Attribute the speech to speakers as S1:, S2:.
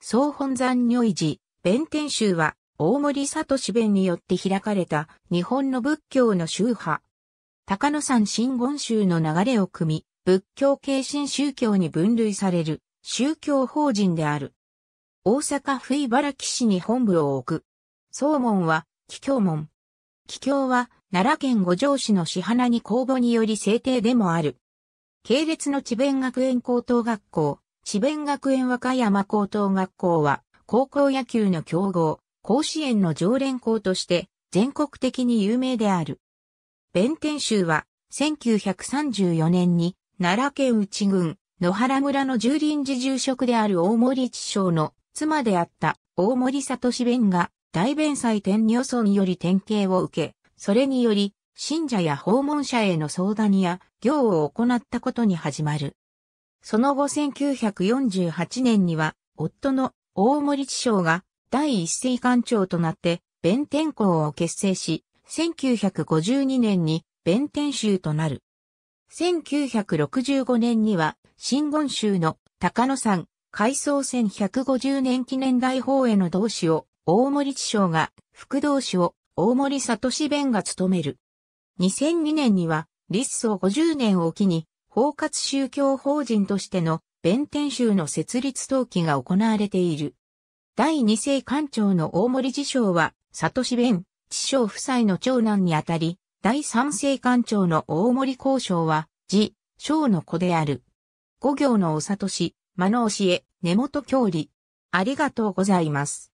S1: 総本山如意寺、弁天宗は、大森聡弁によって開かれた日本の仏教の宗派。高野山真言宗の流れを組み、仏教系新宗教に分類される宗教法人である。大阪府茨城市に本部を置く。総門は、貴教門。貴教は、奈良県五条市の市花に公募により制定でもある。系列の智弁学園高等学校、智弁学園和歌山高等学校は、高校野球の強豪、甲子園の常連校として、全国的に有名である。弁天宗は、1934年に、奈良県内郡、野原村の住林寺住職である大森市長の妻であった大森里志弁が大弁祭天女村より典型を受け、それにより信者や訪問者への相談や行を行ったことに始まる。その後1948年には、夫の大森智章が第一世官長となって、弁天校を結成し、1952年に弁天州となる。1965年には、新言州の高野山改装1150年記念大法への同志を大森智章が、副同志を大森聡弁が務める。2002年には、立宗50年を機に、包括宗教法人としての弁天宗の設立登記が行われている。第二世官長の大森次将は、里志弁、地将夫妻の長男にあたり、第三世官長の大森交渉は、自章の子である。五行のお里し、間の教え、根本教理。ありがとうございます。